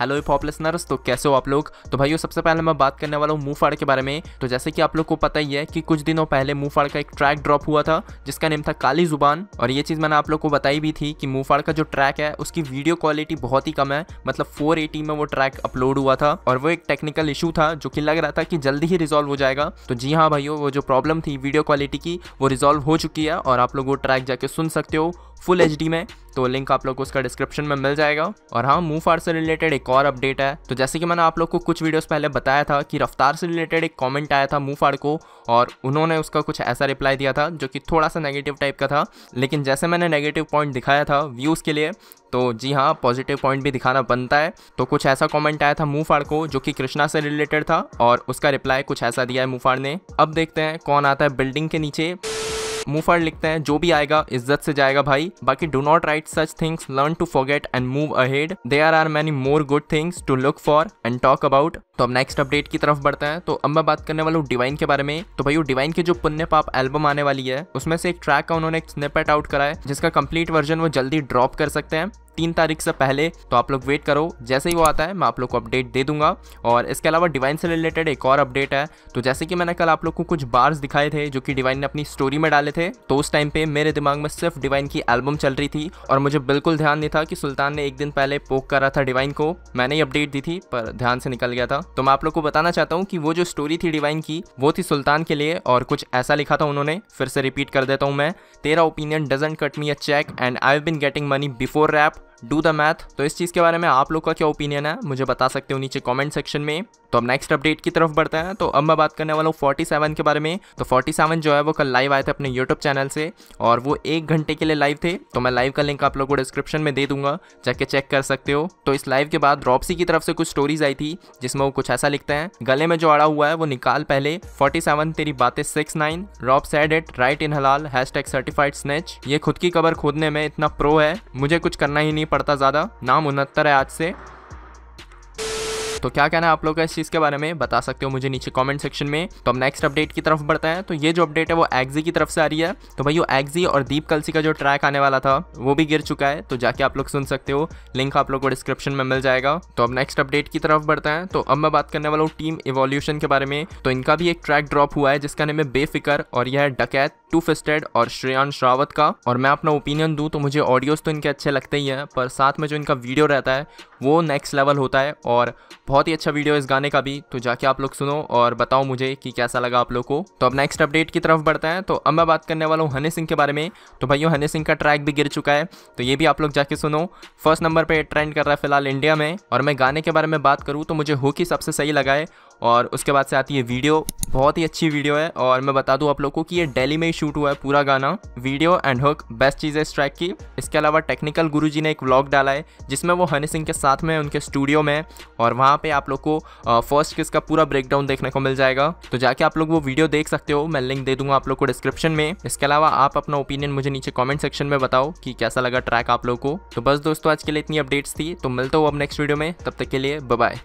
hello hop listeners तो कैसे हो आप लोग तो भाइयों सबसे पहले मैं बात करने वाला हूँ मुंह फाड़ के बारे में तो जैसे कि आप लोग को पता ही है कि कुछ दिनों पहले मुंह फाड़ का एक ट्रैक ड्रॉप हुआ था जिसका नेम था काली जुबान और ये चीज़ मैंने आप लोग को बताई भी थी कि मुंह फाड़ का जो ट्रैक है उसकी वीडियो क्वालिटी बहुत ही कम है मतलब फोर में वो ट्रैक अपलोड हुआ था और वो एक टेक्निकल इशू था जो कि लग रहा था कि जल्दी ही रिजोल्व हो जाएगा तो जी हाँ भाइयों वो जो प्रॉब्लम थी वीडियो क्वालिटी की वो रिजोल्व हो चुकी है और आप लोग वो ट्रैक जाके सुन सकते हो फुल एच में तो लिंक आप लोग को उसका डिस्क्रिप्शन में मिल जाएगा और हाँ मूव फार से रिलेटेड एक और अपडेट है तो जैसे कि मैंने आप लोग को कुछ वीडियोस पहले बताया था कि रफ्तार से रिलेटेड एक कमेंट आया था मूव फार को और उन्होंने उसका कुछ ऐसा रिप्लाई दिया था जो कि थोड़ा सा नेगेटिव टाइप का था लेकिन जैसे मैंने नेगेटिव पॉइंट दिखाया था व्यूज़ के लिए तो जी हाँ पॉजिटिव पॉइंट भी दिखाना बनता है तो कुछ ऐसा कॉमेंट आया था मूव को जो कि कृष्णा से रिलेटेड था और उसका रिप्लाई कुछ ऐसा दिया है मूव ने अब देखते हैं कौन आता है बिल्डिंग के नीचे मुंह फाड़ लिखते हैं जो भी आएगा इज्जत से जाएगा भाई बाकी do not write such things learn to forget and move ahead are are many more good things to look for and talk about तो अब नेक्स्ट अपडेट की तरफ बढ़ते हैं तो अब मैं बात करने वाला हूँ डिवाइन के बारे में तो भाई डिवाइन की जो पुण्य पाप एल्बम आने वाली है उसमें से एक ट्रैक का उन्होंने एक आउट करा है जिसका कंप्लीट वर्जन वो जल्दी ड्रॉप कर सकते हैं तीन तारीख से पहले तो आप लोग वेट करो जैसे ही वो आता है मैं आप लोग को अपडेट दे दूंगा और इसके अलावा डिवाइन से रिलेटेड एक और अपडेट है तो जैसे कि मैंने कल आप लोग को कुछ बार्स दिखाए थे जो कि डिवाइन ने अपनी स्टोरी में डाले थे तो उस टाइम पे मेरे दिमाग में सिर्फ डिवाइन की एल्बम चल रही थी और मुझे बिल्कुल ध्यान नहीं था कि सुल्तान ने एक दिन पहले पोक करा था डिवाइन को मैंने ही अपडेट दी थी पर ध्यान से निकल गया था तो मैं आप लोग को बताना चाहता हूँ कि वो जो स्टोरी थी डिवाइन की वो थी सुल्तान के लिए और कुछ ऐसा लिखा था उन्होंने फिर से रिपीट कर देता हूँ मैं तेरा opinion doesn't cut me a check and I have been getting money before rap do the math तो इस चीज़ के बारे में आप लोग का क्या ओपिनियन है मुझे बता सकते हो नीचे कमेंट सेक्शन में तो अब नेक्स्ट अपडेट की तरफ बढ़ते हैं तो अब मैं बात करने वाला हूँ 47 के बारे में तो 47 जो है वो कल लाइव आए थे अपने यूट्यूब चैनल से और वो एक घंटे के लिए लाइव थे तो मैं लाइव का लिंक आप लोग को डिस्क्रिप्शन में दे दूंगा जाके चेक कर सकते हो तो इस लाइव के बाद रॉपसी की तरफ से कुछ स्टोरीज आई थी जिसमें वो कुछ ऐसा लिखते हैं गले में जो अड़ा हुआ है वो निकाल पहले फोर्टी तेरी बातें six nine rap said right in हलाल हैश सर्टिफाइड स्नेच ये खुद की कबर खोदने में इतना प्रो है मुझे कुछ करना ही नहीं नहीं पड़ता ज़्यादा नाम उनहत्तर है आज से तो क्या कहना है आप लोग का इस चीज़ के बारे में बता सकते हो मुझे नीचे कॉमेंट सेक्शन में तो हम नेक्स्ट अपडेट की तरफ बढ़ते हैं तो ये जो अपडेट है वो एग्जी की तरफ से आ रही है तो भाई वो एग्जी और दीप कलसी का जो ट्रैक आने वाला था वो भी गिर चुका है तो जाके आप लोग सुन सकते हो लिंक आप लोग को डिस्क्रिप्शन में मिल जाएगा तो अब नेक्स्ट अपडेट की तरफ बढ़ते हैं तो अब मैं बात करने वाला हूँ टीम इवोल्यूशन के बारे में तो इनका भी एक ट्रैक ड्रॉप हुआ है जिसका नाम है बेफिकर और यह है डकैत टू फिस्टेड और श्रेयांश रावत का और मैं अपना ओपिनियन दूँ तो मुझे ऑडियोज तो इनके अच्छे लगते ही हैं पर साथ में जो इनका वीडियो रहता है वो नेक्स्ट लेवल होता है और बहुत ही अच्छा वीडियो है इस गाने का भी तो जाके आप लोग सुनो और बताओ मुझे कि कैसा लगा आप लोग को तो अब नेक्स्ट अपडेट की तरफ बढ़ते हैं तो अब मैं बात करने वाला हूँ हनी सिंह के बारे में तो भाइयों हनी सिंह का ट्रैक भी गिर चुका है तो ये भी आप लोग जाके सुनो फर्स्ट नंबर पर ट्रेंड कर रहा है फिलहाल इंडिया में और मैं गाने के बारे में बात करूँ तो मुझे हुक ही सबसे सही लगा है और उसके बाद से आती है वीडियो बहुत ही अच्छी वीडियो है और मैं बता दूं आप लोग को कि ये डेली में ही शूट हुआ है पूरा गाना वीडियो एंड हुक बेस्ट चीज़ है इस ट्रैक की इसके अलावा टेक्निकल गुरु जी ने एक व्लॉग डाला है जिसमें वो हनी सिंह के साथ में उनके स्टूडियो में और वहाँ पर आप लोग को फर्स्ट किस का पूरा ब्रेकडाउन देखने को मिल जाएगा तो जाके आप लोग वो वीडियो देख सकते हो मैं लिंक दे दूंगा आप लोग को डिस्क्रिप्शन में इसके अलावा आप अपना ओपिनियन मुझे नीचे कॉमेंट सेक्शन में बताओ कि कैसा लगा ट्रैक आप लोग को तो बस दोस्तों आज के लिए इतनी अपडेट्स थी तो मिलता हूँ अब नेक्स्ट वीडियो में तब तक के लिए बाय